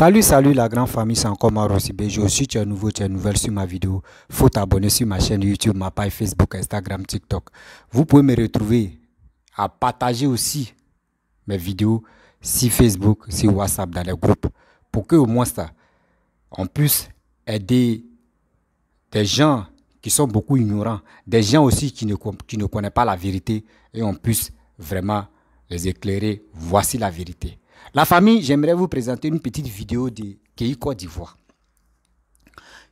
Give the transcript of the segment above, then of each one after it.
Salut, salut la grande famille, c'est encore Maro Je suis tu es nouveau, tu es nouvelle sur ma vidéo, faut t'abonner sur ma chaîne YouTube, ma page Facebook, Instagram, TikTok. Vous pouvez me retrouver à partager aussi mes vidéos sur Facebook, sur WhatsApp, dans les groupes, pour que au moins ça, on puisse aider des gens qui sont beaucoup ignorants, des gens aussi qui ne, qui ne connaissent pas la vérité et on puisse vraiment les éclairer. Voici la vérité. La famille, j'aimerais vous présenter une petite vidéo de Kei Côte d'Ivoire.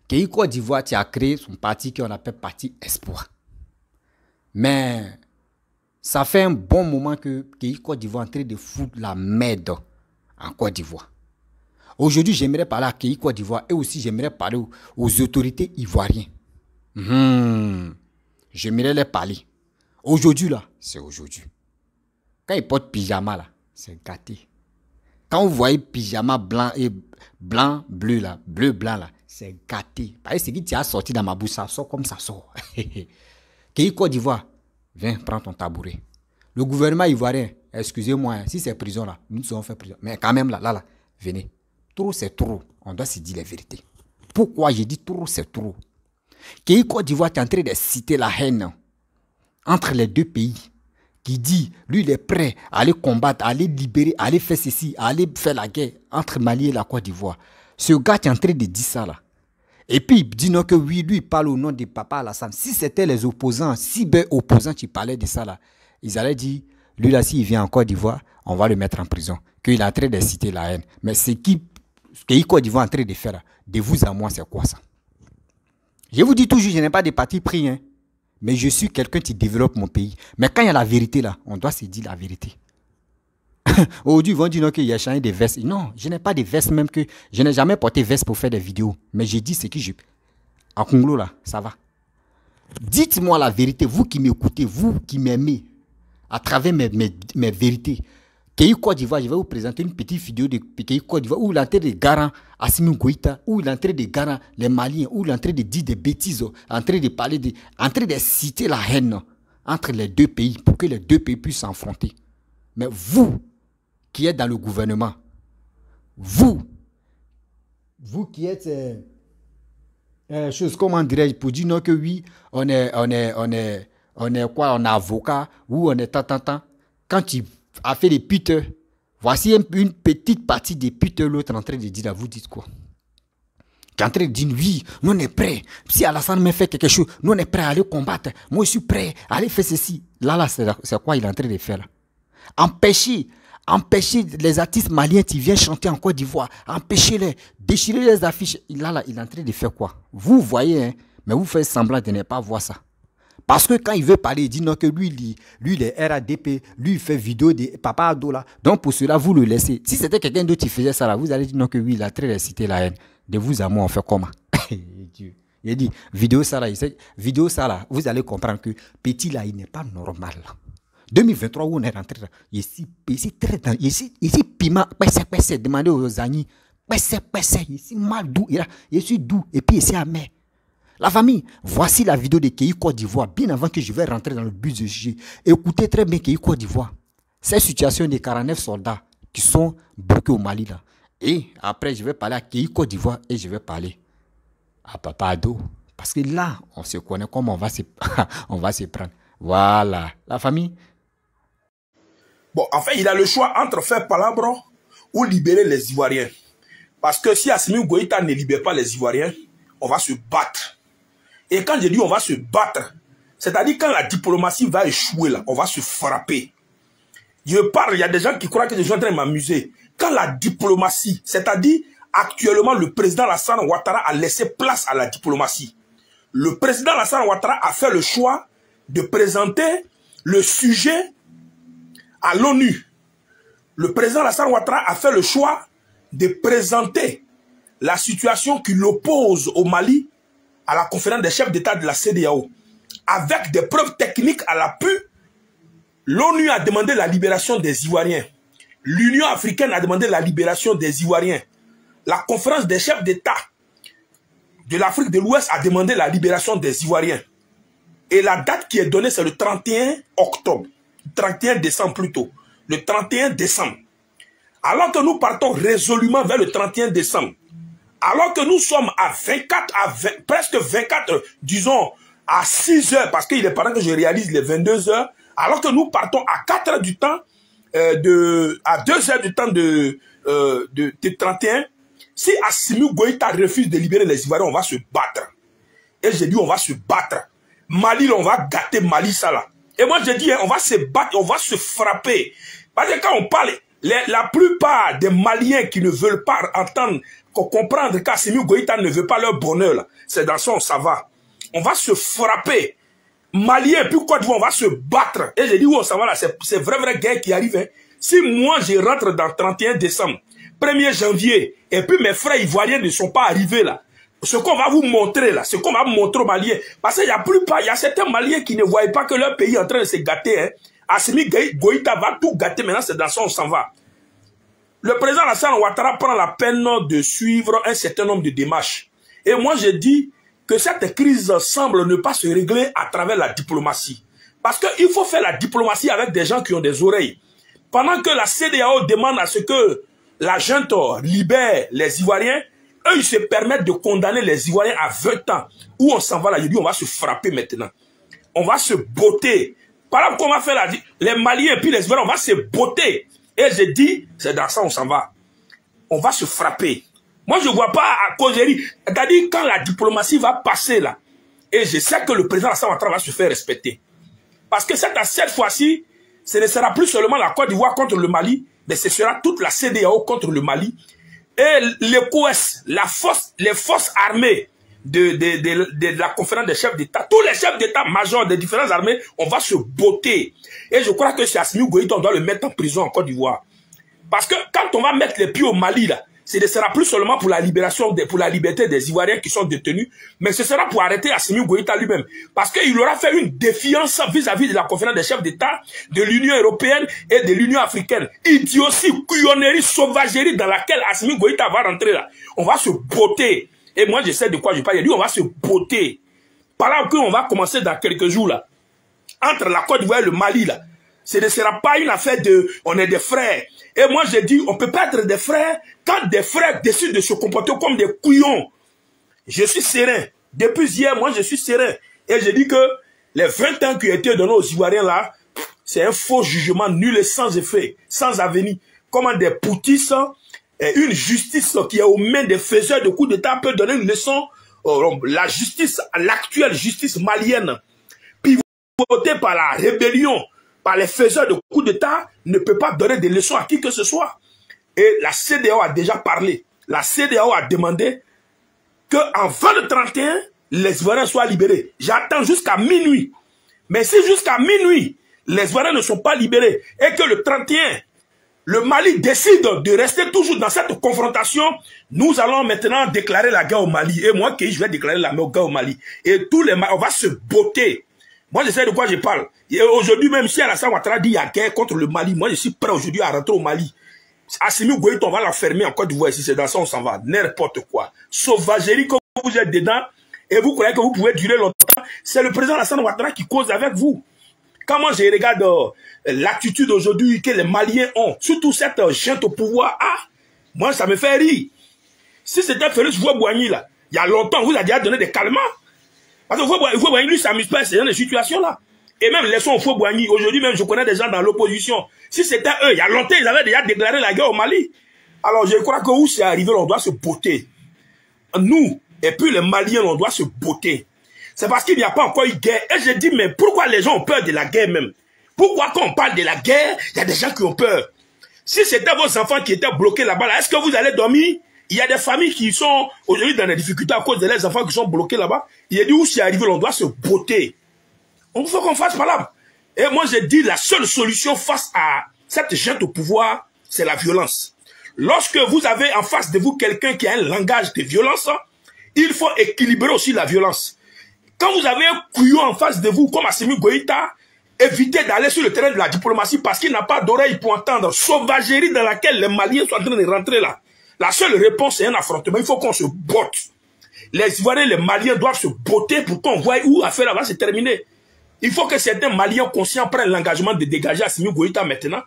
Kei Côte d'Ivoire a créé son parti qu'on appelle Parti Espoir. Mais ça fait un bon moment que Kei Côte d'Ivoire est en train de foutre la merde en Côte d'Ivoire. Aujourd'hui, j'aimerais parler à Kei Côte d'Ivoire et aussi j'aimerais parler aux, autorités ivoiriennes. Hmm, j'aimerais les parler. Aujourd'hui, là, c'est aujourd'hui. Quand ils portent pyjama, là, c'est gâté. Quand vous voyez pyjama blanc et blanc, bleu là, bleu, blanc là, c'est gâté. Parce que ce qui a sorti dans ma bouche, ça sort comme ça sort. Kéi d'Ivoire, viens, prends ton tabouret. Le gouvernement ivoirien, excusez-moi, hein, si c'est prison là, nous avons fait prison. Mais quand même là, là, là, venez. Trop c'est trop. On doit se dire la vérité. Pourquoi j'ai dit trop c'est trop Kéi d'Ivoire, tu es en train de citer la haine entre les deux pays. Il dit, lui, il est prêt à aller combattre, à aller libérer, à aller faire ceci, à aller faire la guerre entre Mali et la Côte d'Ivoire. Ce gars qui est en train de dire ça, là. Et puis, il dit non que oui, lui, il parle au nom de Papa Alassane. Si c'était les opposants, si cyber-opposants qui parlaient de ça, là, ils allaient dire, lui, là, s'il vient en Côte d'Ivoire, on va le mettre en prison. Qu'il est en train de la haine. Mais ce qui, ce d'Ivoire est en train de faire, là, de vous à moi, c'est quoi ça? Je vous dis toujours, je n'ai pas de parti pris, hein. Mais je suis quelqu'un qui développe mon pays. Mais quand il y a la vérité là, on doit se dire la vérité. Aujourd'hui, ils vont dire non, qu'il y a changé des vestes. Non, je n'ai pas de vestes même que. Je n'ai jamais porté veste pour faire des vidéos. Mais j'ai dit ce que je. En Congo là, ça va. Dites-moi la vérité, vous qui m'écoutez, vous qui m'aimez, à travers mes, mes vérités pays Côte je vais vous présenter une petite vidéo de pays Côte d'Ivoire où l'entrée des garants Assimi Goïta, où l'entrée des garants les Maliens, où l'entrée de dire des bêtises, en de parler de, en de citer la haine entre les deux pays pour que les deux pays puissent s'affronter. Mais vous, qui êtes dans le gouvernement, vous, vous qui êtes, euh, euh, chose, comment André, pour dire non que oui, on est, on est, on est, on est quoi, on est avocat, ou on est tant, tant, tant, quand tu a fait des puteurs. Voici une petite partie des putes l'autre en train de dire, là, vous dites quoi qui est en train de dire, oui, nous on est prêts. Si Alassane me fait quelque chose, nous on est prêts à aller combattre. Moi je suis prêt à aller faire ceci. Là, là, c'est quoi il est en train de faire là Empêcher, empêcher les artistes maliens qui viennent chanter en Côte d'Ivoire. Empêcher-les, déchirer les affiches. Là, là, il est en train de faire quoi Vous voyez, hein, mais vous faites semblant de ne pas voir ça. Parce que quand il veut parler, il dit non que lui, lui, lui il est RADP, lui, il fait vidéo de Papa Ado là. Donc pour cela, vous le laissez. Si c'était quelqu'un d'autre qui faisait ça là, vous allez dire non que lui il a très récité la haine. De vous amour on fait comment eh Il dit, vidéo ça là, il sait, vidéo ça là, vous allez comprendre que petit là, il n'est pas normal. 2023 où on est rentré là, il est très dans, il est piment, demandez aux amis, il est mal doux, il est doux, et puis il est amer. La famille, voici la vidéo de Kéhi Côte d'Ivoire, bien avant que je vais rentrer dans le but de sujet. Écoutez très bien Kéhi Côte d'Ivoire. Cette situation des 49 soldats qui sont bloqués au Mali là. Et après, je vais parler à Kéhi Côte d'Ivoire et je vais parler à Papa Ado. Parce que là, on se connaît comment on va se, on va prendre. Voilà, la famille. Bon, enfin, il a le choix entre faire palabre ou libérer les Ivoiriens. Parce que si Assimi Goïta ne libère pas les Ivoiriens, on va se battre. Et quand je dis on va se battre, c'est-à-dire quand la diplomatie va échouer, là, on va se frapper. Je parle, il y a des gens qui croient que je suis en train de m'amuser. Quand la diplomatie, c'est-à-dire actuellement le président Lassane Ouattara a laissé place à la diplomatie. Le président Lassane Ouattara a fait le choix de présenter le sujet à l'ONU. Le président Lassane Ouattara a fait le choix de présenter la situation qui l'oppose au Mali à la conférence des chefs d'État de la CDAO, avec des preuves techniques à l'appui, l'ONU a demandé la libération des Ivoiriens. L'Union africaine a demandé la libération des Ivoiriens. La conférence des chefs d'État de l'Afrique de l'Ouest a demandé la libération des Ivoiriens. Et la date qui est donnée, c'est le 31 octobre. 31 décembre plutôt. Le 31 décembre. Alors que nous partons résolument vers le 31 décembre, alors que nous sommes à 24, à presque 24, euh, disons, à 6 heures, parce qu'il est pendant que je réalise les 22 heures, alors que nous partons à 4 euh, heures du temps, de, à 2 heures du temps de, de, 31, si Assimi Goïta refuse de libérer les Ivoiriens, on va se battre. Et j'ai dit, on va se battre. Mali, on va gâter Mali, ça là. Et moi, j'ai dit, hein, on va se battre, on va se frapper. Parce que quand on parle, la plupart des Maliens qui ne veulent pas entendre comprendre qu'Assimi Goïta ne veut pas leur bonheur. C'est dans ça, on ça va. On va se frapper. Malien, puis de on va se battre. Et j'ai dit, on oh, ça va là, c'est vrai, vrai guerre qui arrive. Hein. Si moi, je rentre dans le 31 décembre, 1er janvier, et puis mes frères ivoiriens ne sont pas arrivés là, ce qu'on va vous montrer là, ce qu'on va montrer aux Maliens, parce qu'il a plus pas, il y a certains Maliens qui ne voyaient pas que leur pays est en train de se gâter. Hein. Assimi Goïta va tout gâter, maintenant c'est dans ça, on s'en va. Le président Alassane Ouattara prend la peine de suivre un certain nombre de démarches. Et moi, je dis que cette crise semble ne pas se régler à travers la diplomatie. Parce que il faut faire la diplomatie avec des gens qui ont des oreilles. Pendant que la CDAO demande à ce que la junte libère les Ivoiriens, eux, ils se permettent de condamner les Ivoiriens à 20 ans. Où on s'en va là, je on va se frapper maintenant. On va se botter. Par exemple, qu'on va faire la, les Maliens et puis les Ivoiriens, on va se botter. Et je dis, c'est dans ça on s'en va. On va se frapper. Moi, je ne vois pas à cause C'est-à-dire, quand la diplomatie va passer là, et je sais que le président va se faire respecter. Parce que cette, cette fois-ci, ce ne sera plus seulement la Côte d'Ivoire contre le Mali, mais ce sera toute la CDAO contre le Mali. Et les COES, force, les forces armées de, la conférence des chefs d'État, tous les chefs détat majeurs des différentes armées, on va se botter. Et je crois que c'est Assimi Goïta, on doit le mettre en prison en Côte d'Ivoire. Parce que quand on va mettre les pieds au Mali, ce ne sera plus seulement pour la libération, pour la liberté des Ivoiriens qui sont détenus, mais ce sera pour arrêter Assimi Goïta lui-même. Parce qu'il aura fait une défiance vis-à-vis de la conférence des chefs d'État, de l'Union européenne et de l'Union africaine. Idiotie, couillonnerie, sauvagerie dans laquelle Assimi Goïta va rentrer là. On va se botter. Et moi, je sais de quoi je parle. Il dit, on va se botter. Par là on va commencer dans quelques jours, là. Entre la Côte d'Ivoire et le Mali, là. Ce ne sera pas une affaire de, on est des frères. Et moi, j'ai dit, on peut pas être des frères quand des frères décident de se comporter comme des couillons. Je suis serein. Depuis hier, moi, je suis serein. Et je dis que les 20 ans qui ont été donnés aux Ivoiriens, là, c'est un faux jugement nul et sans effet, sans avenir. Comment des poutissants... Hein, une justice qui est aux mains des faiseurs de coups d'État peut donner une leçon. Euh, la justice, l'actuelle justice malienne, pivotée par la rébellion, par les faiseurs de coups d'État, ne peut pas donner des leçons à qui que ce soit. Et la CDAO a déjà parlé. La CDAO a demandé qu'en 31, les souverains soient libérés. J'attends jusqu'à minuit. Mais si jusqu'à minuit, les souverains ne sont pas libérés et que le 31, le Mali décide de rester toujours dans cette confrontation, nous allons maintenant déclarer la guerre au Mali. Et moi, je vais déclarer la guerre au Mali. Et tous les on va se botter. Moi, je sais de quoi je parle. Et aujourd'hui, même si Alassane Ouattara dit qu'il y a guerre contre le Mali, moi, je suis prêt aujourd'hui à rentrer au Mali. Assimi Goït, on va la fermer en Côte d'Ivoire. Si c'est dans ça, on s'en va. N'importe quoi. Sauvagerie que vous êtes dedans et vous croyez que vous pouvez durer longtemps. C'est le président Alassane Ouattara qui cause avec vous. Quand moi, je regarde euh, l'attitude aujourd'hui que les Maliens ont, surtout cette gente au pouvoir, ah, moi ça me fait rire. Si c'était Félix Boigny là, il y a longtemps, vous a déjà donné des calmants. Parce que Boigny lui, s'amuse pas à ces situations-là. Et même laissons au aujourd'hui même, je connais des gens dans l'opposition. Si c'était eux, il y a longtemps, ils avaient déjà déclaré la guerre au Mali. Alors je crois que où c'est arrivé, on doit se botter. Nous, et puis les Maliens, on doit se botter. C'est parce qu'il n'y a pas encore eu guerre. Et je dis, mais pourquoi les gens ont peur de la guerre même pourquoi quand on parle de la guerre, il y a des gens qui ont peur Si c'était vos enfants qui étaient bloqués là-bas, là, est ce que vous allez dormir Il y a des familles qui sont aujourd'hui dans des difficultés à cause de leurs enfants qui sont bloqués là-bas. Il a dit, où c'est arrivé, on doit se botter. On veut qu'on fasse par là. Et moi, j'ai dit, la seule solution face à cette gente au pouvoir, c'est la violence. Lorsque vous avez en face de vous quelqu'un qui a un langage de violence, il faut équilibrer aussi la violence. Quand vous avez un couillon en face de vous, comme Assimi Goïta, éviter d'aller sur le terrain de la diplomatie parce qu'il n'a pas d'oreille pour entendre sauvagerie dans laquelle les Maliens sont en train de rentrer là. La seule réponse, est un affrontement. Il faut qu'on se botte. Les Ivoiriens, les Maliens doivent se botter pour qu'on voie où affaire va se terminer. Il faut que certains Maliens conscients prennent l'engagement de dégager Assimi Goïta maintenant.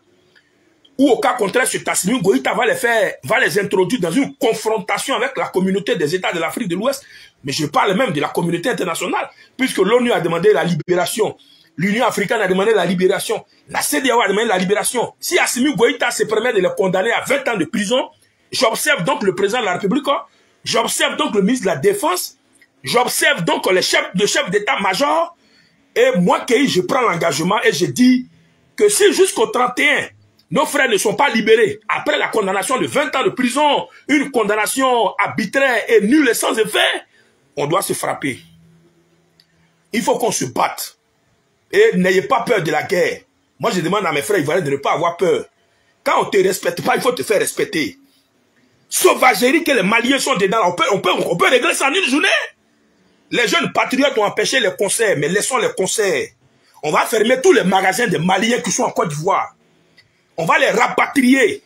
Ou au cas contraire, cet Assimi Goïta va les faire, va les introduire dans une confrontation avec la communauté des États de l'Afrique de l'Ouest. Mais je parle même de la communauté internationale, puisque l'ONU a demandé la libération L'Union africaine a demandé la libération. La CDAO a demandé la libération. Si Assimi Goïta se permet de le condamner à 20 ans de prison, j'observe donc le président de la République, hein. j'observe donc le ministre de la Défense, j'observe donc le chef, de chef d'état-major, et moi, je prends l'engagement et je dis que si jusqu'au 31, nos frères ne sont pas libérés après la condamnation de 20 ans de prison, une condamnation arbitraire et nulle et sans effet, on doit se frapper. Il faut qu'on se batte. Et n'ayez pas peur de la guerre. Moi, je demande à mes frères ivoiriens de ne pas avoir peur. Quand on ne te respecte pas, il faut te faire respecter. Sauvagerie que les Maliens sont dedans, on peut, on peut, on peut régler ça en une journée. Les jeunes patriotes ont empêché les concerts, mais laissons les concerts. On va fermer tous les magasins des Maliens qui sont en Côte d'Ivoire. On va les rapatrier.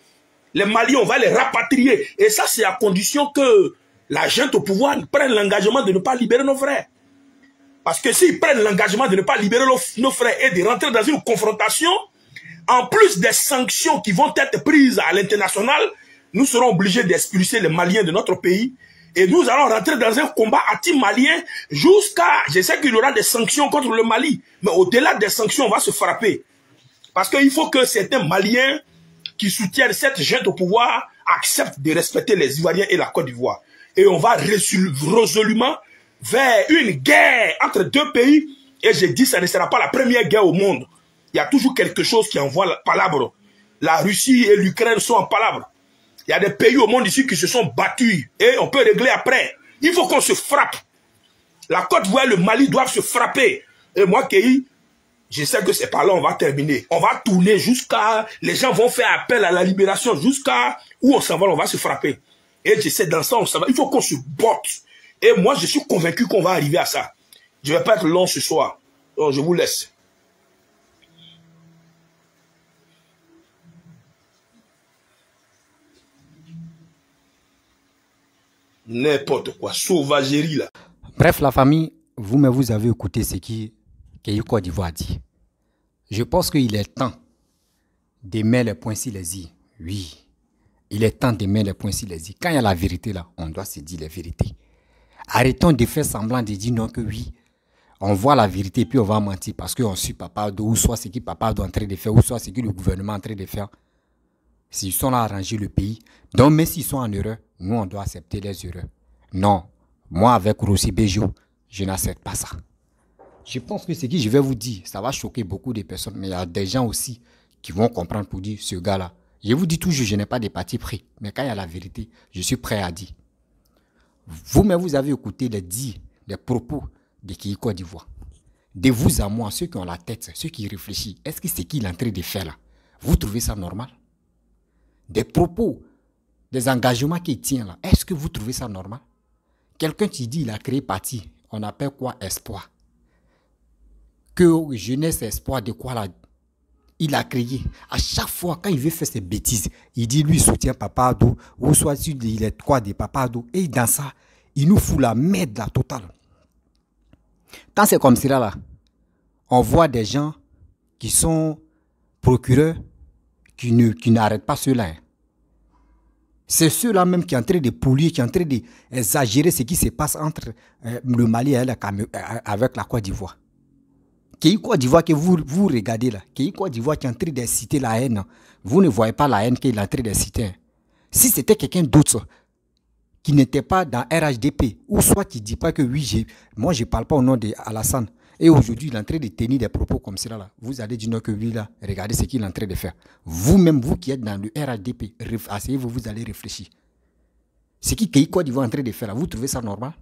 Les Maliens, on va les rapatrier. Et ça, c'est à condition que la gente au pouvoir prenne l'engagement de ne pas libérer nos frères. Parce que s'ils prennent l'engagement de ne pas libérer nos frères et de rentrer dans une confrontation, en plus des sanctions qui vont être prises à l'international, nous serons obligés d'expulser les Maliens de notre pays. Et nous allons rentrer dans un combat anti-malien jusqu'à... Je sais qu'il y aura des sanctions contre le Mali. Mais au-delà des sanctions, on va se frapper. Parce qu'il faut que certains Maliens qui soutiennent cette jeune au pouvoir acceptent de respecter les Ivoiriens et la Côte d'Ivoire. Et on va résolument vers une guerre entre deux pays. Et j'ai dit, ça ne sera pas la première guerre au monde. Il y a toujours quelque chose qui envoie la palabre. La Russie et l'Ukraine sont en palabre. Il y a des pays au monde ici qui se sont battus. Et on peut régler après. Il faut qu'on se frappe. La Côte d'Ivoire, le Mali doivent se frapper. Et moi, Kéhi, je sais que c'est pas là on va terminer. On va tourner jusqu'à... Les gens vont faire appel à la libération jusqu'à... Où on s'en va, on va se frapper. Et je sais, dans ça, on s'en va. Il faut qu'on se botte. Et moi, je suis convaincu qu'on va arriver à ça. Je ne vais pas être long ce soir. Donc, je vous laisse. N'importe quoi, sauvagerie là. Bref, la famille, vous-même, vous avez écouté ce qui, au Côte d'Ivoire dit. Je pense qu'il est temps d'aimer les points sur les i. Oui, il est temps de mettre les points sur les i. Quand il y a la vérité là, on doit se dire la vérité. Arrêtons de faire semblant de dire non que oui. On voit la vérité et puis on va mentir parce qu'on suit papa de ou soit ce que papa doit en train de faire ou soit ce que le gouvernement est en train de faire. S'ils sont là à arranger le pays, donc même s'ils sont en erreur, nous on doit accepter les erreurs. Non, moi avec Rossi Bejo, je n'accepte pas ça. Je pense que ce que je vais vous dire, ça va choquer beaucoup de personnes, mais il y a des gens aussi qui vont comprendre pour dire ce gars-là. Je vous dis toujours, je n'ai pas de parti pris, mais quand il y a la vérité, je suis prêt à dire. Vous-même, vous avez écouté les dits, les propos de qui d'Ivoire. De vous à moi, ceux qui ont la tête, ceux qui réfléchissent, est-ce que c'est qui est en train de faire là Vous trouvez ça normal Des propos, des engagements qu'il tient là, est-ce que vous trouvez ça normal Quelqu'un qui dit il a créé parti, on appelle quoi espoir Que jeunesse espoir de quoi là il a crié. À chaque fois, quand il veut faire ses bêtises, il dit lui, il soutient Papado, ou soit il est quoi de d'où Et dans ça, il nous fout la merde la totale. Quand c'est comme cela, on voit des gens qui sont procureurs qui, n'arrêtent pas cela. Hein. C'est ceux-là même qui sont en train de polluer, qui sont en train d'exagérer ce qui se passe entre euh, le Mali et euh, avec la Côte d'Ivoire. Kéi Côte d'Ivoire que vous, regardez là, Côte qui est en train de citer la haine, vous ne voyez pas la haine qu'il est en train de citer. Hein. Si c'était quelqu'un d'autre qui n'était pas dans RHDP, ou soit qui ne dit pas que oui, moi je ne parle pas au nom de d'Alassane, et aujourd'hui il est en train de tenir des propos comme cela là, vous allez dire non que oui là, regardez ce qu'il est en train de faire. Vous-même, vous qui êtes dans le RHDP, asseyez-vous, vous allez réfléchir. Ce qui est en train de faire là, vous trouvez ça normal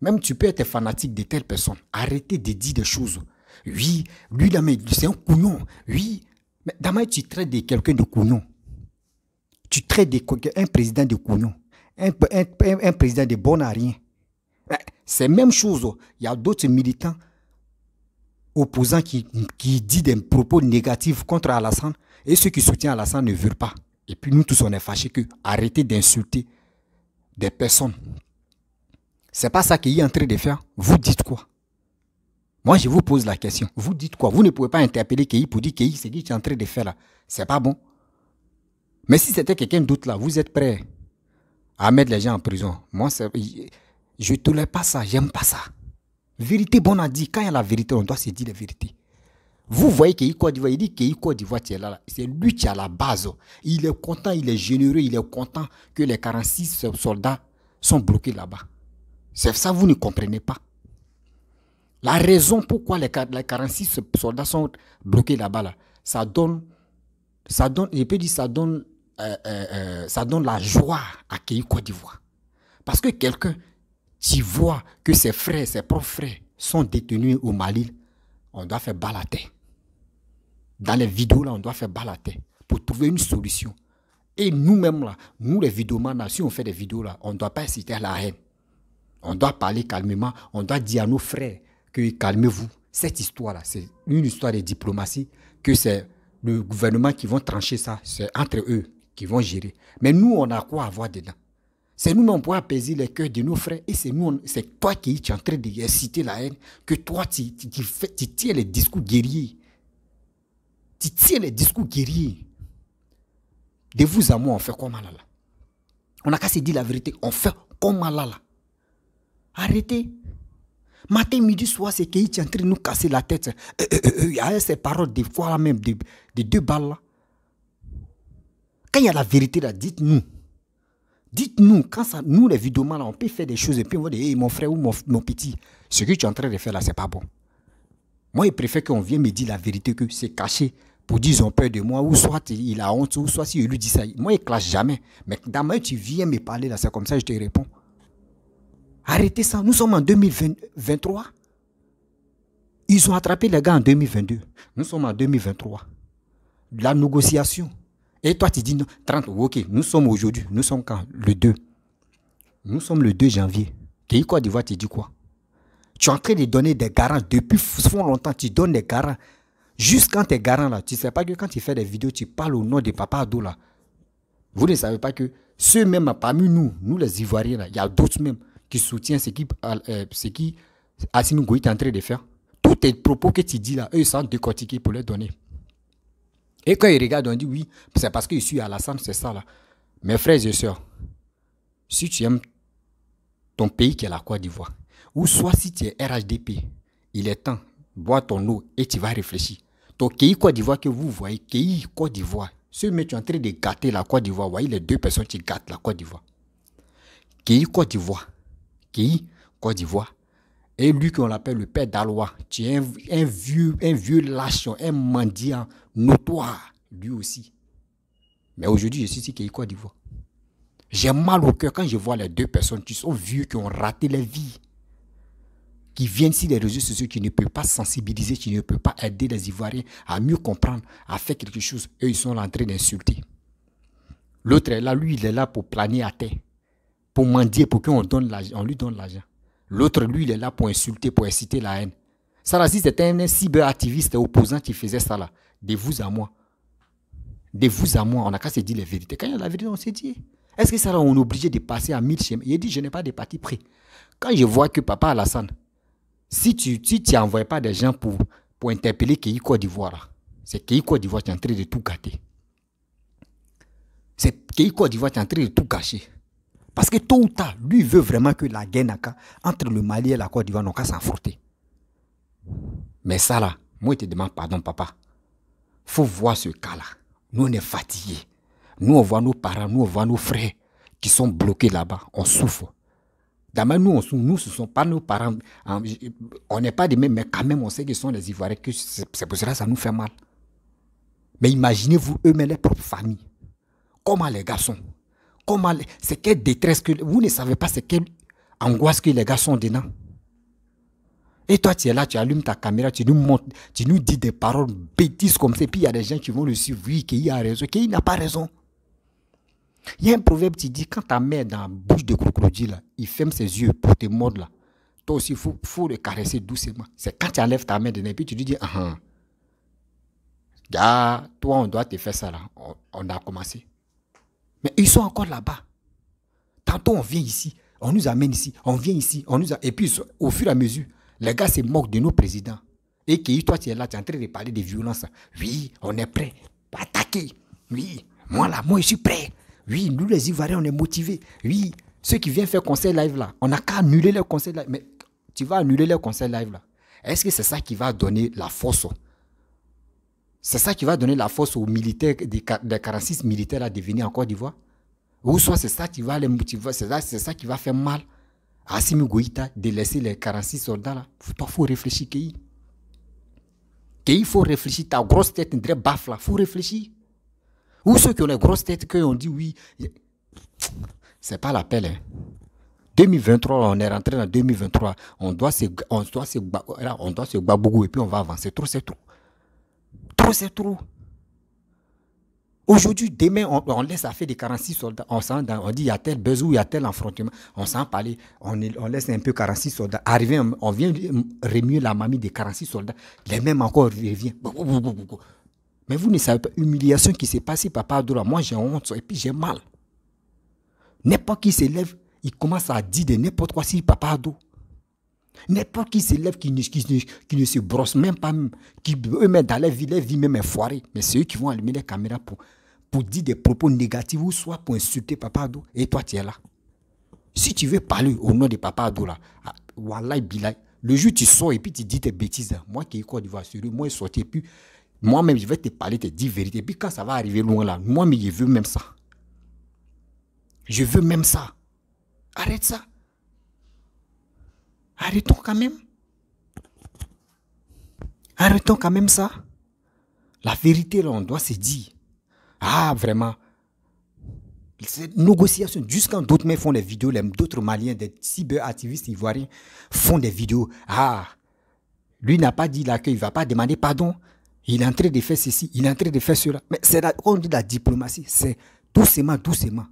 même tu peux être fanatique de telle personne. Arrêtez de dire des choses. Oui, lui, c'est un couillon. Oui. Mais Damaï, tu traites de quelqu'un de couillon. Tu traites de un président de couillon. Un, président de bon à rien. C'est même chose. Oh. Il y a d'autres militants opposants qui, qui disent des propos négatifs contre Alassane. Et ceux qui soutiennent Alassane ne veulent pas. Et puis nous tous, on est fâchés que arrêtez d'insulter des personnes c'est pas ça qu'il est en train de faire. Vous dites quoi Moi, je vous pose la question. Vous dites quoi Vous ne pouvez pas interpeller qui pour dire c'est qu'il est en train de faire là, c'est pas bon. Mais si c'était quelqu'un d'autre là, vous êtes prêt à mettre les gens en prison. Moi, je ne tolère pas ça, j'aime pas ça. Vérité, bon a dit, quand il y a la vérité, on doit se dire la vérité. Vous voyez que Côte d'Ivoire, il dit qu'il Côte d'Ivoire, C'est lui qui a la base. Il est content, il est généreux, il est content que les 46 soldats sont bloqués là-bas. C'est ça, vous ne comprenez pas. La raison pourquoi les 46 soldats sont bloqués là-bas, là, ça donne, ça donne, ça donne, euh, euh, euh, ça donne la joie à Kéi Côte d'Ivoire. Parce que quelqu'un, qui voit que ses frères, ses propres frères sont détenus au Mali, on doit faire balater. Dans les vidéos, là, on doit faire balater pour trouver une solution. Et nous-mêmes, là, nous les vidéomans, si on fait des vidéos, là, on ne doit pas inciter à la haine. On doit parler calmement, on doit dire à nos frères que calmez-vous. Cette histoire-là, c'est une histoire de diplomatie, que c'est le gouvernement qui va trancher ça, c'est entre eux qui vont gérer. Mais nous, on a quoi avoir dedans C'est nous-mêmes pour apaiser les cœurs de nos frères et c'est nous, c'est toi qui es en train de la haine, que toi, tu, tiens les discours guerriers. Tu tiens les discours guerriers. De vous à moi, on fait comme là. On a qu'à se dire la vérité, on fait là là. Arrêtez. Matin, midi, soir, c'est qu'il est en train de nous casser la tête. Euh, euh, euh, il a ces paroles des fois même, de, deux balles là. Quand il y a la vérité là, dites-nous. Dites-nous, quand ça, nous les vidéomans on peut faire des choses et puis on va dire, mon frère ou mon, petit, ce que tu es en train de faire là, c'est pas bon. Moi, il préfère qu'on vienne me dire la vérité que c'est caché pour dire ont peur de moi, ou soit il a honte, ou soit si je lui dis ça. Moi, il classe jamais. Mais d'abord, tu viens me parler là, c'est comme ça, je te réponds. Arrêtez ça. Nous sommes en 2023. Ils ont attrapé les gars en 2022. Nous sommes en 2023. La négociation. Et toi, tu dis non. 30. Ok, nous sommes aujourd'hui. Nous sommes quand Le 2. Nous sommes le 2 janvier. Tu es d'Ivoire, tu dis quoi Tu es en train de donner des garants. Depuis souvent longtemps, tu donnes des garants. jusqu'en tes garants, là, tu ne sais pas que quand tu fais des vidéos, tu parles au nom de Papa Ado Vous ne savez pas que ceux-mêmes parmi nous, nous les Ivoiriens il y a d'autres même qui soutient ce qui, euh, ce est en train de faire. Tous tes propos que tu dis là, eux, ils sont décortiqués pour les donner. Et quand ils regardent, on dit oui, c'est parce que je suis à la c'est ça là. Mes frères et sœurs, si tu aimes ton pays qui est la Côte d'Ivoire, ou soit si tu es RHDP, il est temps, bois ton eau et tu vas réfléchir. Ton pays Côte d'Ivoire que vous voyez, pays Côte d'Ivoire, ce mec, tu es en train de gâter la Côte d'Ivoire. Voyez les deux personnes qui gâtent la Côte d'Ivoire. Pays Côte d'Ivoire qui Côte d'Ivoire. Et lui qu'on l'appelle le père d'Alois, qui un, vieux, un vieux lâchon, un mendiant notoire, lui aussi. Mais aujourd'hui, je suis ici qui Côte d'Ivoire. J'ai mal au cœur quand je vois les deux personnes qui sont vieux, qui ont raté leur vie, qui viennent ici les réseaux sociaux, qui ne peuvent pas sensibiliser, qui ne peuvent pas aider les Ivoiriens à mieux comprendre, à faire quelque chose. Eux, ils sont en train d'insulter. L'autre est là, lui, il est là pour planer à terre pour mendier, pour qu'on donne on lui donne l'argent. L'autre, lui, il est là pour insulter, pour inciter la haine. Sarazi c'était un cyberactiviste opposant qui faisait ça là. De vous à moi. De vous à moi, on n'a qu'à se dire les vérités. Quand il y a la vérité, on se dit. Est-ce que ça, on est obligé de passer à mille chemins Il dit, je n'ai pas de parti pris. Quand je vois que papa Alassane, si tu n'envoies pas des gens pour, pour interpeller Kéi Côte d'Ivoire, c'est Kéi Côte d'Ivoire qui est en train de tout gâter. C'est Kéi Côte d'Ivoire qui est en train de tout gâcher. Parce que tôt ou tard, lui veut vraiment que la guerre entre le Mali et la Côte d'Ivoire n'a Mais ça là, moi je te demande pardon papa. faut voir ce cas là. Nous on est fatigués. Nous on voit nos parents, nous on voit nos frères qui sont bloqués là-bas. On souffre. D'abord nous, on Nous ce ne sont pas nos parents. On n'est pas des mêmes, mais quand même on sait qu'ils sont les Ivoiriens. Que c'est pour cela que ça nous fait mal. Mais imaginez-vous eux-mêmes, les propres familles. Comment les garçons comment, c'est quelle détresse que vous ne savez pas, c'est quelle angoisse que les gars sont dedans. Et toi, tu es là, tu allumes ta caméra, tu nous montres, tu nous dis des paroles bêtises comme ça. puis il y a des gens qui vont le suivre, oui, qu'il a raison, qu'il n'a pas raison. Il y a un proverbe qui dit quand ta mère est dans la bouche de crocodile, il ferme ses yeux pour te mordre là. Toi aussi, il faut, le caresser doucement. C'est quand tu enlèves ta main de puis tu lui dis Ah, ah. toi, on doit te faire ça là. on a commencé. Mais ils sont encore là-bas. Tantôt, on vient ici, on nous amène ici, on vient ici, on nous a... Et puis, au fur et à mesure, les gars se moquent de nos présidents. Et que toi, tu es là, tu es en train de parler de violence. Oui, on est prêt. Attaquer. Oui, moi là, moi, je suis prêt. Oui, nous les Ivoiriens, on est motivés. Oui, ceux qui viennent faire conseil live là, on n'a qu'à annuler leur conseil live. Mais tu vas annuler leur conseil live là. Est-ce que c'est ça qui va donner la force c'est ça qui va donner la force aux militaires, des, 46 militaires à devenir en Côte d'Ivoire. Ou soit c'est ça qui va les motiver, c'est ça, ça, qui va faire mal à Assimi Goïta de laisser les 46 soldats là. Toi, faut réfléchir, Kéhi, il faut réfléchir. Ta grosse tête, André baffe là, faut réfléchir. Ou ceux qui ont les grosses têtes, qui ont dit oui. C'est pas l'appel, hein. 2023, on est rentré dans 2023. On doit se, on doit se, et puis on va avancer. Trop, c'est trop. Trop, c'est trop. Aujourd'hui, demain, on, laisse affaire des 46 soldats. On, on dit, il y a tel besoin, il y a tel affrontement. On s'en parle, On, laisse un peu 46 soldats. Arrivé, on vient remuer la mamie des 46 soldats. Les mêmes encore reviennent. Mais vous ne savez pas, humiliation qui s'est passée, papa Adou. Moi, j'ai honte et puis j'ai mal. N'importe qui s'élève, il commence à dire de n'importe quoi Si papa Adou. N'importe qui s'élève, qui qui, ne, se brosse même pas, qui eux-mêmes dans leur vie, leur vie même est foirée. Mais c'est eux qui vont allumer les caméras pour, pour dire des propos négatifs ou soit pour insulter Papa Ado. Et toi, tu es là. Si tu veux parler au nom de Papa Ado, là, ah, le jour tu sors et puis tu dis tes bêtises. Hein, moi qui ai sur d'Ivoire, moi je sortais plus. Moi-même, je vais te parler, te dire vérité. Puis quand ça va arriver loin là, moi, mais je veux même ça. Je veux même ça. Arrête ça. Arrêtons quand même. Arrêtons quand même ça. La vérité, là, on doit se dire. Ah, vraiment. Cette négociation, quand d'autres mais font des vidéos, d'autres Maliens, des cyber-activistes ivoiriens font des vidéos. Ah, lui n'a pas dit là qu'il ne va pas demander pardon. Il est en train de faire ceci, il est en train de faire cela. Mais c'est on dit la diplomatie, c'est doucement, doucement.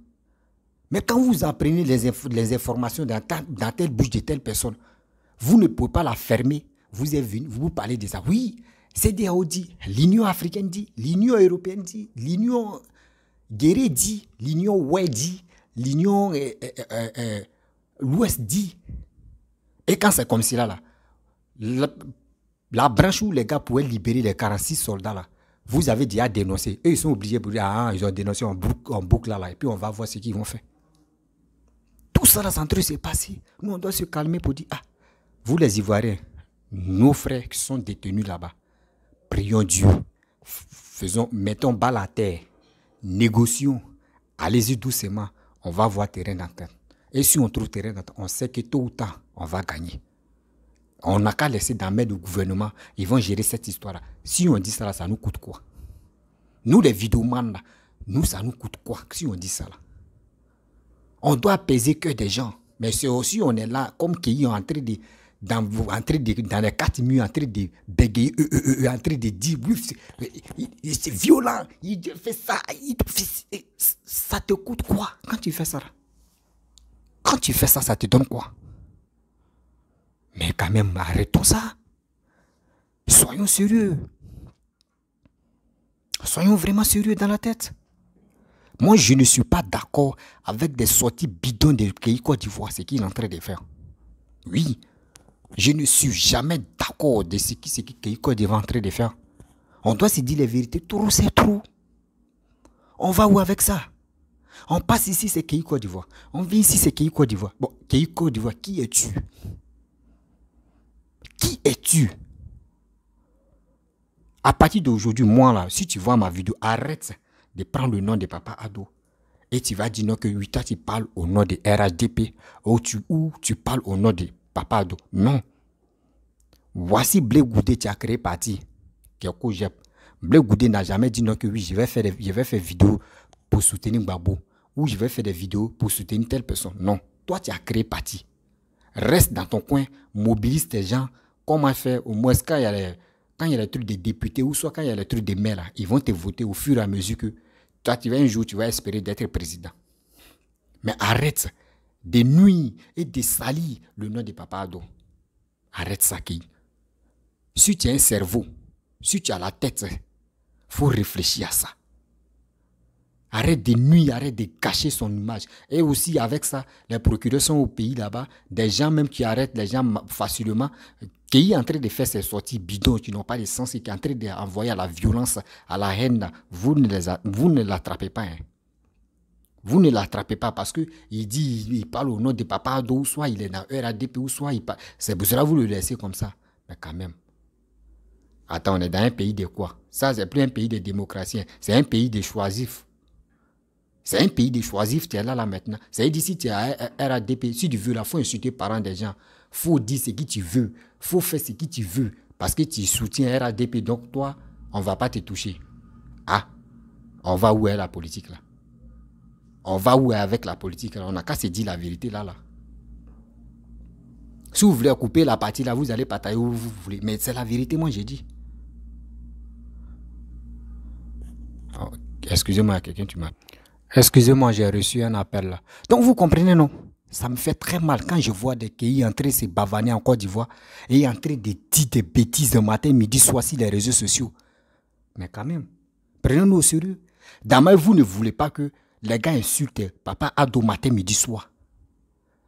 Mais quand vous apprenez les, informations dans telle bouche de telle personne, vous ne pouvez pas la fermer. Vous êtes venu, vous, vous parlez de ça. Oui, CDAO dit, l'Union africaine dit, l'Union européenne dit, l'Union Guéret dit, l'Union Ouest dit, l'Union euh, euh, euh, euh dit. Et quand c'est comme cela, là, la, branche où les gars pouvaient libérer les 46 soldats, là, vous avez déjà dénoncé. Eux, ils sont obligés de dire, ah, ils ont dénoncé en boucle, là, là, et puis on va voir ce qu'ils vont faire. Tout ça, là, entre eux, c'est passé. Nous, on doit se calmer pour dire, ah, vous les Ivoiriens, nos frères qui sont détenus là-bas, prions Dieu, faisons, mettons bas la terre, négocions, allez-y doucement, on va voir terrain d'entente. Et si on trouve terrain d'entente, on sait que tôt ou tard, on va gagner. On n'a qu'à laisser dans du gouvernement, ils vont gérer cette histoire-là. Si on dit ça, ça nous coûte quoi Nous, les vidéomans, nous, ça nous coûte quoi si on dit ça On doit peser que des gens. Mais c'est aussi, on est là, comme qu'ils ont en train dans, en de, dans les quatre murs, en train de bégayer, euh, euh, euh, en train de dire, c'est violent, il fait ça, il ça te coûte quoi quand tu fais ça Quand tu fais ça, ça te donne quoi Mais quand même, arrêtons ça. Soyons sérieux. Soyons vraiment sérieux dans la tête. Moi, je ne suis pas d'accord avec des sorties bidons de pays Côte d'Ivoire, ce qu'il est en train de faire. Oui, je ne suis jamais d'accord de ce qui, ce qui est en train de faire. On doit se dire les vérités. Trop c'est trop. On va où avec ça On passe ici, c'est Keiko d'Ivoire. On vient ici, c'est Keiko Bon, Keiko Côte d'Ivoire, qui es-tu Qui es-tu À partir d'aujourd'hui, moi là, si tu vois ma vidéo, arrête de prendre le nom de papa Ado. Et tu vas dire non que heures tu parles au nom de RHDP ou ou tu parles au nom de Papa, Non. Voici Blé qui tu as créé parti. Quelque n'a jamais dit non que oui, je vais faire des, je vais faire vidéo pour soutenir Mbabou Ou je vais faire des vidéos pour soutenir telle personne. Non. Toi, tu as créé parti. Reste dans ton coin, mobilise tes gens. Comment faire au moins quand il y a les, quand il y a les trucs des députés ou soit quand il y a les trucs des maires, ils vont te voter au fur et à mesure que toi, tu vas un jour, tu vas espérer d'être président. Mais arrête de nuits et de salir le nom de Papa Arrête ça, qui. Si tu as un cerveau, si tu as la tête, faut réfléchir à ça. Arrête de nuits, arrête de cacher son image. Et aussi, avec ça, les procureurs sont au pays là-bas, des gens même qui arrêtent les gens facilement, qui est en train de faire ces sorties bidons, qui n'ont pas de sens et qui est en train d'envoyer à la violence, à la haine. Vous ne, vous ne l'attrapez pas. Hein vous ne l'attrapez pas parce que il dit, il parle au nom de Papa ou soit il est dans RADP, ou soit il parle. C'est pour cela que vous le laissez comme ça. Mais quand même. Attends, on est dans un pays de quoi Ça, c'est plus un pays de démocratie. C'est un pays de choisifs. C'est un pays de choisifs, tu es là, là, maintenant. cest dire si tu es à RADP, si tu veux, là, faut insulter les parents des gens. Faut dire ce que tu veux. Faut faire ce que tu veux. Parce que tu soutiens RADP. Donc, toi, on ne va pas te toucher. Ah, on va où est la politique, là on va où avec la politique On n'a qu'à se dire la vérité là, là. Si vous voulez couper la partie là, vous allez batailler où vous voulez. Mais c'est la vérité, moi, j'ai dit. Oh, excusez-moi, quelqu'un, tu m'as. Excusez-moi, j'ai reçu un appel là. Donc, vous comprenez, non ça me fait très mal quand je vois des pays entrer se bavaner en Côte d'Ivoire et entrer des petites des bêtises le matin, midi, soir, si les réseaux sociaux. Mais quand même, prenons-nous au sérieux. Damaï, vous ne voulez pas que les gars insultent papa Ado matin, midi, soir.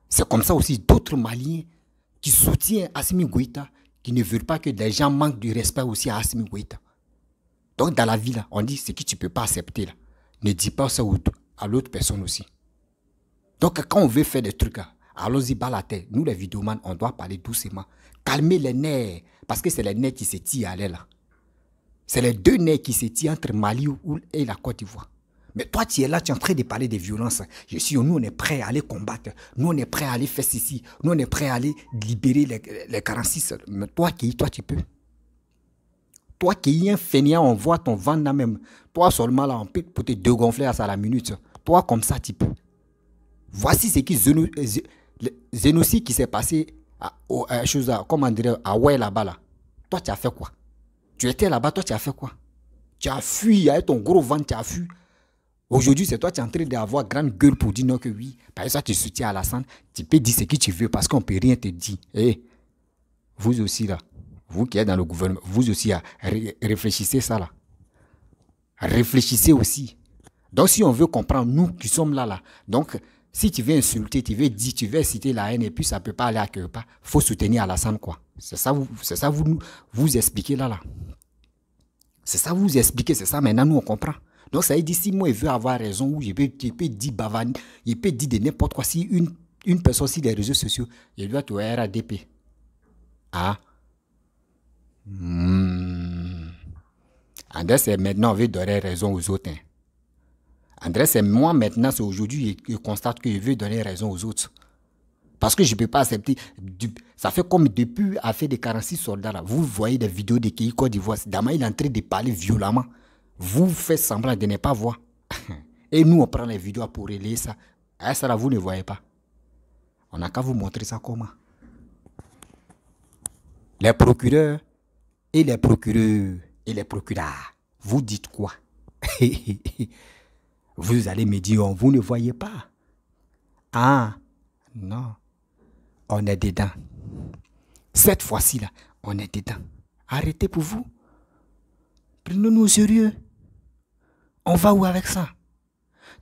C'est comme ça aussi d'autres Maliens qui soutiennent Assimi Goïta, qui ne veulent pas que les gens manquent du respect aussi à Assimi Goïta. Donc dans la vie, là, on dit ce que tu ne peux pas accepter. Là. Ne dis pas ça à l'autre personne aussi. Donc quand on veut faire des trucs, allons-y bas la tête. Nous les vidéomans, on doit parler doucement. Calmer les nerfs, parce que c'est les nerfs qui se tirent à l'air là. C'est les deux nerfs qui se tirent entre Mali et la Côte d'Ivoire. Mais toi, tu es là, tu es en train de parler de violences. Je suis, nous, on est prêt à aller combattre. Nous, on est prêt à aller faire ceci. Nous, on est prêt à aller libérer les, 46. Mais toi, qui, toi, tu peux. Toi qui es un feignant, on voit ton ventre là même. Toi seulement là, on peut te dégonfler à ça la minute. Toi comme ça, tu peux. Voici ce qui euh, génocide qui s'est passé à, à, à, à Ouai là-bas là. Toi, tu as fait quoi Tu étais là-bas, toi, tu as fait quoi Tu as fui avec ton gros ventre, tu as fui Aujourd'hui, c'est toi qui es en train d'avoir grande gueule pour dire non que oui. Par exemple, tu soutiens Alassane, tu peux dire ce que tu veux parce qu'on ne peut rien te dire. Eh, vous aussi, là, vous qui êtes dans le gouvernement, vous aussi, à réfléchissez ça, là. Réfléchissez aussi. Donc, si on veut comprendre, nous qui sommes là, là, donc, si tu veux insulter, tu veux dire, tu veux citer la haine et puis ça ne peut pas aller à quelque il faut soutenir Alassane, quoi. C'est ça, vous, c'est ça, vous, vous expliquez là, là. C'est ça, vous expliquez, c'est ça, maintenant, nous, on comprend. Donc ça veut dire si moi je veux avoir raison ou je peux, je dire je peux dire de n'importe quoi. Si une, personne sur les réseaux sociaux, je dois être RADP. Ah. Hmm. André, c'est maintenant, je veux donner raison aux autres. Hein. André, c'est moi maintenant, c'est aujourd'hui, je, constate que je veux donner raison aux autres. Parce que je ne peux pas accepter. ça fait comme depuis fait des 46 soldats là. Vous voyez des vidéos de Kéi Côte d'Ivoire. Dama, il est en train de parler violemment vous faites semblant de ne pas voir. Et nous, on prend les vidéos pour relayer ça. Ah, ça, là, vous ne voyez pas. On n'a qu'à vous montrer ça comment. Les procureurs et les procureurs et les procureurs, vous dites quoi Vous allez me dire, oh, vous ne voyez pas. Ah, non. On est dedans. Cette fois-ci, là, on est dedans. Arrêtez pour vous. Prenez-nous au sérieux. On va où avec ça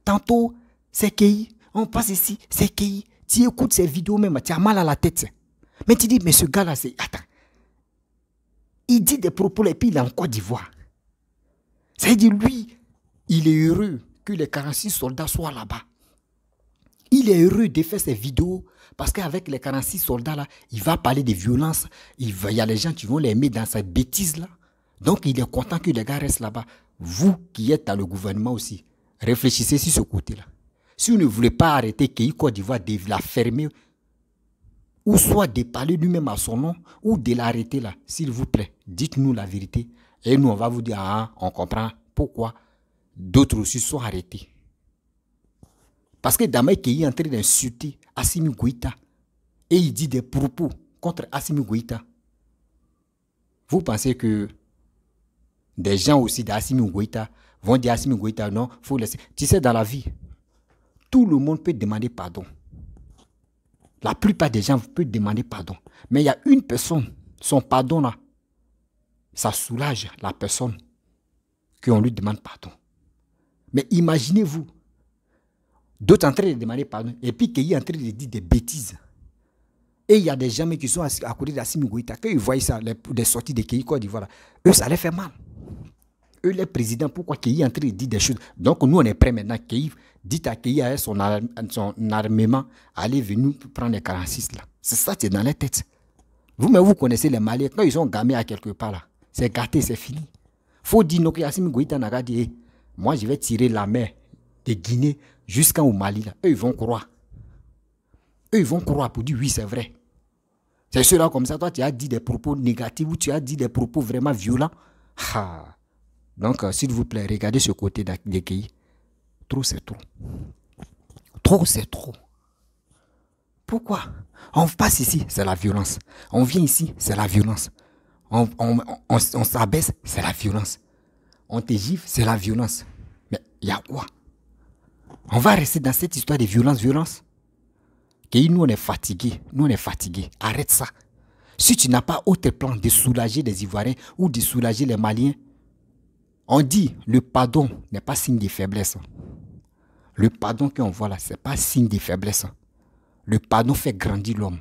Tantôt, c'est qui? On passe ici, c'est KI. Tu écoutes ces vidéos même, tu as mal à la tête. Mais tu dis, mais ce gars-là, c'est... Attends. Il dit des propos et puis il est en Côte d'Ivoire. C'est-à-dire, lui, il est heureux que les 46 soldats soient là-bas. Il est heureux de faire ces vidéos parce qu'avec les 46 soldats-là, il va parler de violences. Il, va, y a les gens qui vont les mettre dans cette bêtise-là. Donc, il est content que les gars restent là-bas vous qui êtes dans le gouvernement aussi, réfléchissez sur ce côté-là. Si vous ne voulez pas arrêter Kéi Côte d'Ivoire de la fermer, ou soit de parler lui-même à son nom, ou de l'arrêter là, s'il vous plaît, dites-nous la vérité. Et nous, on va vous dire, ah, on comprend pourquoi d'autres aussi sont arrêtés. Parce que Damay Kéi est en train d'insulter Assimi Goïta. Et il dit des propos contre Assimi Goïta. Vous pensez que des gens aussi d'Assimi Ngoïta vont dire Assimi Ngoïta non, faut laisser. Tu sais, dans la vie, tout le monde peut demander pardon. La plupart des gens peuvent demander pardon. Mais il y a une personne, son pardon là, ça soulage la personne qu'on lui demande pardon. Mais imaginez-vous, d'autres en train de demander pardon et puis qu'il est en train de dire des bêtises. Et il y a des gens qui sont à côté d'Assimi Ngoïta, quand ils voient ça, les, sorties de dit d'Ivoire, eux, ça les fait mal eux les présidents, pourquoi Kéhi est en train de des choses Donc nous on est prêts maintenant, Kéhi, dit à Kéhi son, armement, allez venir prendre les 46 là. C'est ça, c'est dans la tête. Vous-même, vous connaissez les Maliens, quand ils sont gamés à quelque part là, c'est gâté, c'est fini. Faut dire, non, eh, moi je vais tirer la mer de Guinée jusqu'au Mali là. Eux ils vont croire. Eux ils vont croire pour dire oui, c'est vrai. C'est cela comme ça, toi tu as dit des propos négatifs ou tu as dit des propos vraiment violents. Ha. Ah. Donc, euh, s'il vous plaît, regardez ce côté d'accueil. Trop, c'est trop. Trop, c'est trop. Pourquoi On passe ici, c'est la violence. On vient ici, c'est la violence. On, s'abaisse, c'est la violence. On te c'est la violence. Mais il y a quoi On va rester dans cette histoire de violence, violence. nous, on est fatigués. Nous, on est fatigués. Arrête ça. Si tu n'as pas autre plan de soulager les Ivoiriens ou de soulager les Maliens, on dit le pardon n'est pas signe de faiblesse. Le pardon qu'on voit là, ce n'est pas signe de faiblesse. Le pardon fait grandir l'homme.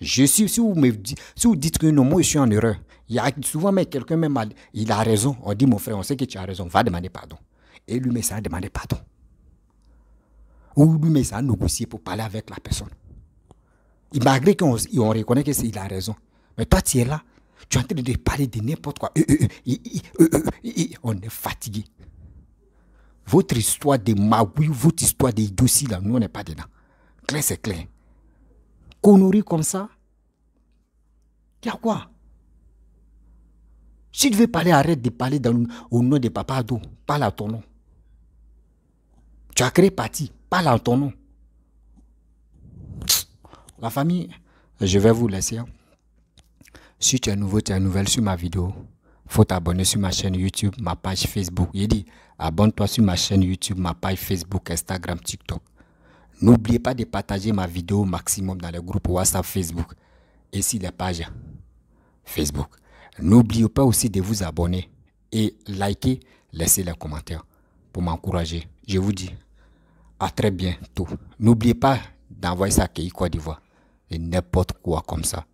Je si vous me dites, si vous dites que moi je suis en erreur, il y a souvent quelqu'un même, il a raison. On dit mon frère, on sait que tu as raison, va demander pardon. Et lui, mais ça a demandé pardon. Ou lui, mais ça a négocié pour parler avec la personne. malgré qu'on reconnaît qu'il a raison. Mais toi, tu es là, tu es en train de parler de n'importe quoi. Euh, euh, euh, on est fatigué. Votre histoire de magouille, votre histoire de dossier, nous, on n'est pas dedans. Clair, c'est clair. Connerie comme ça, il y a quoi Si tu veux parler, arrête de parler au nom de Papa Ado. Parle à ton nom. Tu as créé parti. Parle à ton nom. La famille, je vais vous laisser. Hein. Si tu es nouveau, tu es nouvelle sur ma vidéo, faut t'abonner sur ma chaîne YouTube, ma page Facebook. Il dit, abonne-toi sur ma chaîne YouTube, ma page Facebook, Instagram, TikTok. N'oubliez pas de partager ma vidéo au maximum dans les groupes WhatsApp, Facebook et sur les pages Facebook. N'oubliez pas aussi de vous abonner et liker, laisser les commentaires pour m'encourager. Je vous dis à très bientôt. N'oubliez pas d'envoyer ça à quoi Côte d'Ivoire et n'importe quoi comme ça.